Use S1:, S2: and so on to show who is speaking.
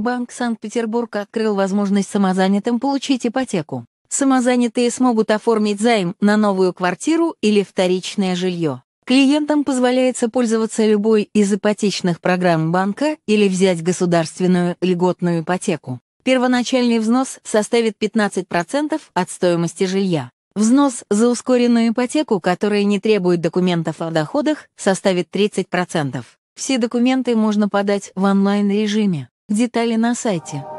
S1: Банк Санкт-Петербурга открыл возможность самозанятым получить ипотеку. Самозанятые смогут оформить займ на новую квартиру или вторичное жилье. Клиентам позволяется пользоваться любой из ипотечных программ банка или взять государственную льготную ипотеку. Первоначальный взнос составит 15% от стоимости жилья. Взнос за ускоренную ипотеку, которая не требует документов о доходах, составит 30%. Все документы можно подать в онлайн-режиме. Детали на сайте.